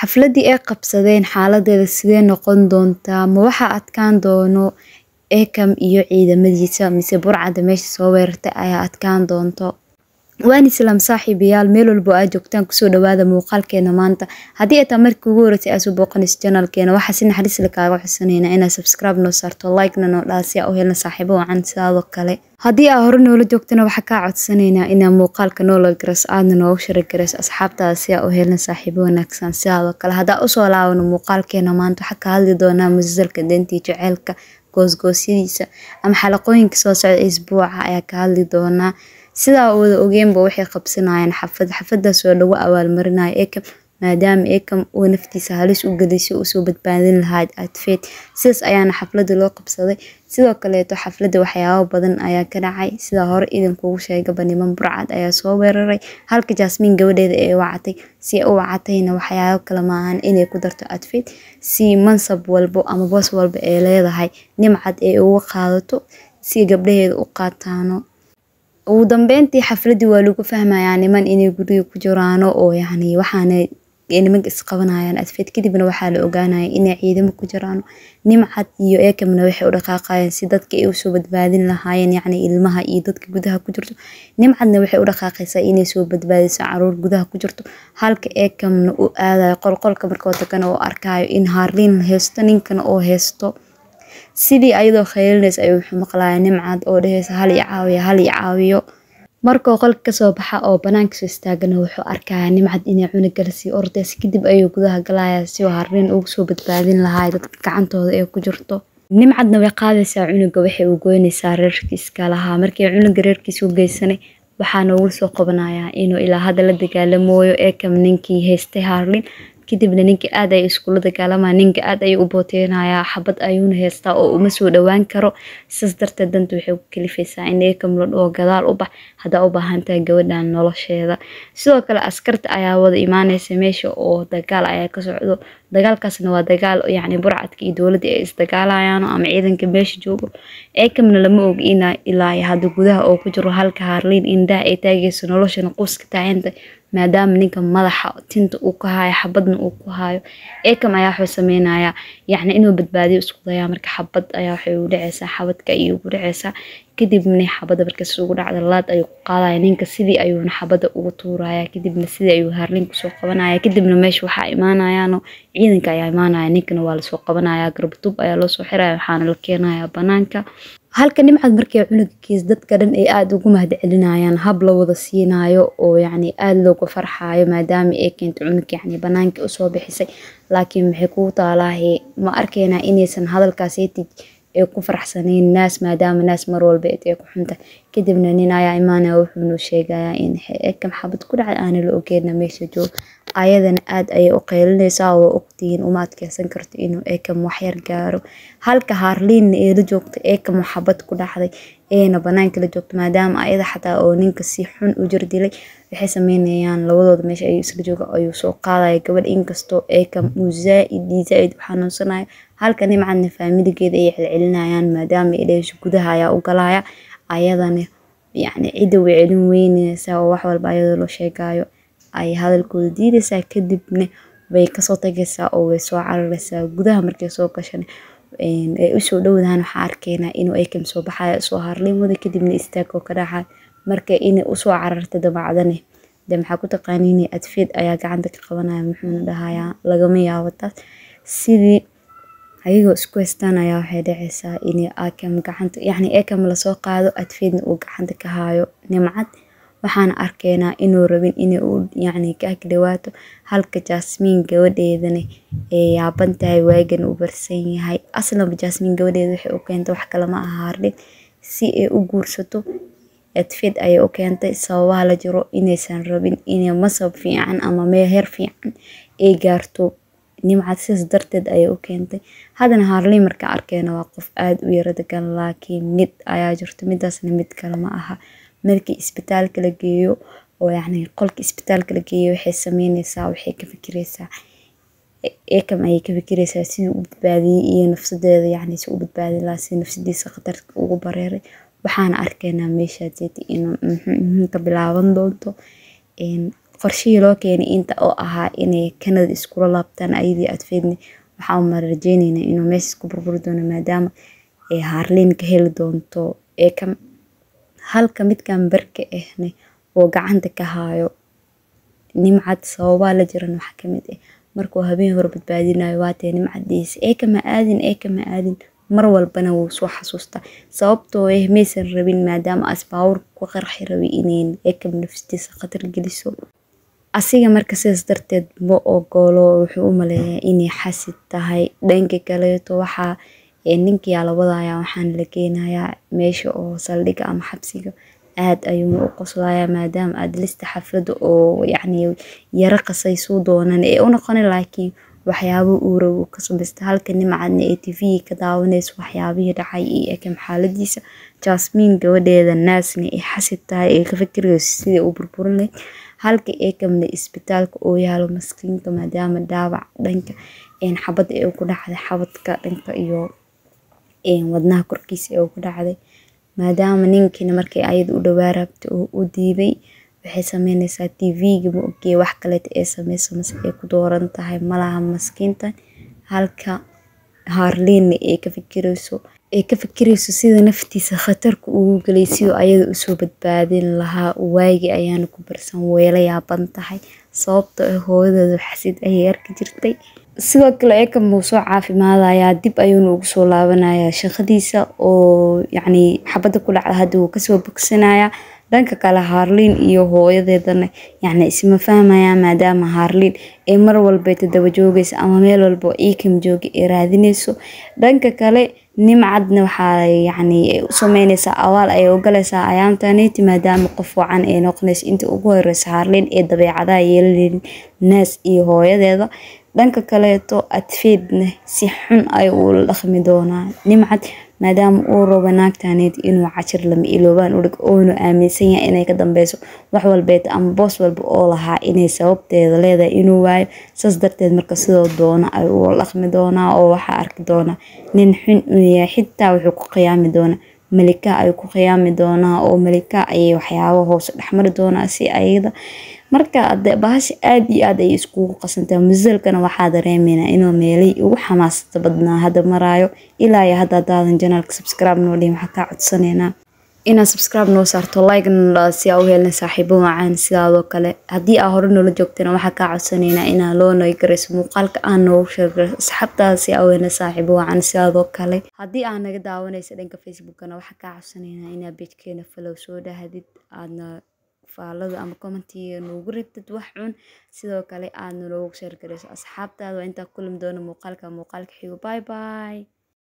Xafladii ay qabsadeen xaaladeeda sidee noqon doontaa ma waxa adkaan doono ekam iyo ciidamadiisa mise burcadda meesha soo weerartay ayaa adkaan doonto waan islaam saaxiibayaal meel walbo aad joogtaan kusoo dhawaada muuqaalkeena maanta haddii ataa markii ugu horeysay aad soo booqanayso janalkeena waxaa si naxariisla kaaga codsanayna inaad subscribe noo saarto like noo dhaal si aa u helna saaxiibo wacan sidaadoo kale haddii aa hore noola joogtana waxaa kaa codsanaynaa inaa muuqaalka noola garas aadna noogu sharagaras asxaabtaada si aa u helna saaxiibo wanaagsan sidaadoo kale haddaa usoo laabano muuqaalkeena maanta waxaa ka hadli doonaa musalsalka dhantii jeceylka goosgoosyadiisa ama xalaqooyinka soo socda isbuuca ayaa ka hadli doonaa sidaa wada ogeenba waxay qabsanayaan xafad xafadaas oo lagu abaalmarinayo ekam maadaama ekam uu naftiisa halis u geliyay si usoo badbaadin lahaa adfeed sidaas ayaana xaflada loo qabsaday sidoo kaleeto xaflada waxyaabo badan ayaa ka dhacay sidaa hore idankuugu sheegaba niman burcad ayaa soo weeraray halka jasmiin gabadheeda ay wacatay si ay u wacatayna waxyaabo kale maahan inay ku darto adfeed si mansab walbo ama boos walba ay leedahay nimcad ay ugu qaadato si gabdhaheeda u qaataano ugu dambeyntii xafladii waa lagu fahmayaa niman inay guriga ku jiraano oo yani waxaana nimanka isqabanayaan adfeed kadibna waxaa la ogaanaya inay ciidamo ku jiraan nimcad iyo eekamna waxay u dhaqaaqayeen si dadka ay usoo badbaadin lahaayeen yacni ilmaha iyo dadka gudaha ku jirto nimcadna waxay u dhaqaaqaysaa inay soo badbaadiso caruur gudaha ku jirto halka eekamna u aadayo qolqolka markoo dagana oo arkayo in haarliin la heysto ninkana oo heysto sidii ayadoo kheylinaysa ayuu wuxuu maqlaaya nimcad oo dhahaysa hal i caawiyo hal i caawiyo markuu qolka kasoo baxa oo banaanka soo istaagana wuxuu arkaya nimcad inay cunuggalsii ordaysa kadib ayuu gudaha galaya si harriin ugu soo badbaadin lahaay dadka gacantooda ee ku jirto nimcadna way qaadaysaa cunuga waxay u goynaysaa reerkiiska lahaa markii cunuga reerkiisa u geysanay waxaana ugu soo qobanayaa inuu ilaa hadda la dagaalamooyo ee kam ninkii haystay harlin kadibna ninka aad ay iskula dagaalama ninka aad ayuu u booteynayaa xabad ayuuna heystaa oo uma soo dhawaan karo sidaas darteed danta waxay ku kalifaysaa inaga kamlodh oo gadaal u bax haddaa u baahantaha gabadhan nolosheeda sidoo kale askarta ayaa wada imaaneysa meesha oo dagaal ayaa ka socdo dagaalkaasna waa dagaal yacni burcadka iyo dowladda ay isdagaalayaano ama ciidanka meesha joogo ekamna ah lama og ina ah, ilaa hadda gudaha oo ku jiro halka haarliin indhaha ay taageyso noloshana quuska taaganta maadaama ninka madaxa tinta uu ka haayo xabadna uu ku hayo eekam ayaa waxuu sameynayaa yacni inuu badbaadiyo isku dayaa marka xabad ayaa waxay ugu dhaceysaa xabadka ayay ugu dhaceysaa kadibna xabada markaas ugu dhacda laad ayuu ku qaadaya ninka sidii ayuuna xabada ugu tuuraya kadibna sidii ayuu harlin kusoo qabanaya kadibna meesha waxaa imaanayaano ciidanka ayaa imaanaya ninkana waa lasoo qabanaya garbdub ayaa loosoo xiraya waxaana la keenaya banaanka halka dhimcaad markay cunuga kiis dadka dhan ay aada ugu mahad celinayaan hab la wada siinayo oo yacni aada looga farxayo maadaama ay keento cunug yacni banaanka usoo bixisay laakiin maxay kuu taalaahay ma arkaynaa inaysan hadalkaas tii ay ku faraxsanayn naas maadaama naas mar walba ay ku xunta kadibna nin ayaa imaanaya wuxuuna sheegayaa in eka maxabad ku dhacay aana la ogeena meesha joogo ayadana aad ayay u qeylinaysaa oo ogtihiin uma adkeysan karto inuu eekam waxyar gaaro halka haarliinna ee la joogta ekam maxabad ku dhacday eena banaanka la joogto maadaama ayada xataa oo ninka si xun u jirdilay waxay sameynayaan labadooda meesha ay isla jooga ayuu soo qaadaya gabadh inkastoo ekam uu zaa-id u xanuunsanayo halkani macanifaa faamiligeeda ayay celcelinayaan maadaama ilaahaysu gudaha ayaa u galaya ayadana yacni cidda way celin weynaysaa oo wax walba ayadoo la sheegaayo ay hadalkooda diidaysaa kadibna way kasoo tagaysaa oo way soo cararaysaa gudaha markay soo gashan ay usoo dhowdahan waxaa arkeynaa inuu ay kamsoo baxayo soo harliimooda kadibna istaagoo ka dhaxay marka inay usoo cararta dabeecadane de maxaa ku taqaaniin adfeed ayaa gacanta ka qabanaya muxuuna dhahayaa lagama yaabo taas sidii ayagoo isku heystaan ayaa waxay dhaceysaa in akam gacanta yacni akam lasoo qaado adfiidna uu gacanta ka haayo nimcad waxaana arkeynaa inuu rabin inay u yacni kaag dhawaato halka jasmiin gabadheedana ee yaaban tahay waagan u barsan yahay aslanba jaasmiin gabadheeda waxay u keentay wax kalama ma si ay u guursato adfiid ayay u keentay sababaha la jiro inaysan rabin inay masab fiican ama meher fiican ay gaarto nimcad sidaas darteed ayay u keentay haddana harley markaan arkeena waa qof aada u yara degan laakiin mid ayaa jirto midaasna mid kale ma aha markii isbitaalka la geeyo oo yacni qolka isbitaalka la geeyo waxay sameyneysaa waxay ka fikireysaa ekam ayay ka fikireysaa sidii u badbaadiyey iyo nafsadeeda yacni si u badbaadin lahaa si nafsadiisa khatarka ugu bareeray waxaana arkeynaa meeshaa jeeti inuu mm-hmm, mm-hmm, ka bilaaban doonto qorshihii loo keenay inta oo ahaa inay kanada iskula laabtaan ayadii adkeydna waxaan u marajeynaynaa inuu meesha isku burburi doono maadaama ay Harleen ka heli doonto ee kan halka midkan barka ahna oo gacanta ka haayo nimcad sababaa la jiran wax ka mid eh. markuu habeen hor badbaadinayo waatee nimcadiisa ee kama aadin ee kama aadin mar walbana wuu soo xasuustaa sababtoo eh maysan rabin maadaama asbaawur ku qarxi rabay inay ee kam naftiisa khatar geliso asiga marka sidaas darteed ma ogolo wuxuu u maleeyaa inay xasid tahay dhanka kaleeto waxaa ninkiyaa la wadayaa waxaana la geynayaa meesha oo saldhiga ama xabsiga aad ayuuna u qoslayaa maadaama aad lista xafladda oo yacni yaro qasaysuu doonan ee u noqonin laakiin waxyaabo uu rabo ka samaysta halka nimacadna ee tvga ka daawanayso waxyaabihii dhacay iyo ekam maxaaladiisa jasmiin gabadheeda naasna ay xasid tahay ee ka fikirayso sidii u burburin lahayd halka ee kamida isbitaalka uu yaalo maskiinka maadaama dhaawac dhanka xabadda ee ku dhacday xabadka dhanka iyo wadnaha korkiisa ee ku dhacday maadaama ninkiina markii ayada u dhawaa rabtay oo u diibay waxay sameyneysaa tvga ma ogee wax kaleeta ee sameyso mase ay ku dooran tahay malaha maskiinta halka haarleyna ee ka fikirayso ay ka fikirayso sida naftiisa khatarka ugu galay siduu ayada usoo badbaadin lahaa waagi ayaana ku barsan weela yaaban tahay sababtoo ah hooyadeeda xasid ayay arki jirtay sidoo kale eekan buu soo caafimaadayaa dib ayuuna ugu soo laabanayaa shaqadiisa oo yacni xabadda ku dhacda hadda wuu kasoo bogsanayaa dhanka kale harlin iyo hooyadeedana yacni isma fahmayaan maadaama harlin ee mar walba tadaba joogaysa ama meel walba iikam jooga ee raadineyso dhanka kale nimcadna waxaa yacni u sameynaysaa awaal ayay ugalaysaa ayaamtaneyti maadaama qof wacan ee noqonaysa inta ugu horeysa harlin ee dabeecadaha yeelanaynin naas iyo hooyadeeda dhanka kaleeto adfeedna si xun ay uula dhaqmi doonaa nimcad maadaama uu rabo naagtaneed inuu cashir lama iloobaan u dhig oonu aaminsan yahay inay ka dambeyso wax walbeeta ama boos walba oo lahaa inay sababteeda leedahay inuu waayo saas darteed marka sidoo doono ay u dhaqmi doonaa oo waxaa arki doonaa nin xun uu yahay xitaa wuxuu ku qiyaami doonaa malikaa ay ku qiyaami doonaa oo malikaa ayay waxyaabo hoose dhexmari doonaa si ayada marka bahasha aada iyo aad ayay iskugu qasantaa masalkana waxaa dareemeynaa inuu meelay ugu xamaasato badnaa hadda maraayo ilaa iyo hadda hadaadan janaalka subscribe noo dhihin waxaa kaa codsaneynaa inaad subscribe noo saarto like-na si aa u helna saaxiibo macaan sidaadoo kale haddii aa hore noola joogtana waxaa kaa codsaneynaa inaa loo noygarayso muuqaalka aan noogu sheegay asxaabtaada si aa u helna saaxiibo wacan sidaadoo kale haddii aa naga daawanaysa dhanka facebookana waxaa kaa codsaneynaa inaa beejkeena falow soo dhahadid aadna falada ama commentiga noogu ridid wax cun sidoo kale aadna noogu sheer gareyso asxaabtaada waa intaa kulmi doona muuqaalka muuqaalka xigo bye bye.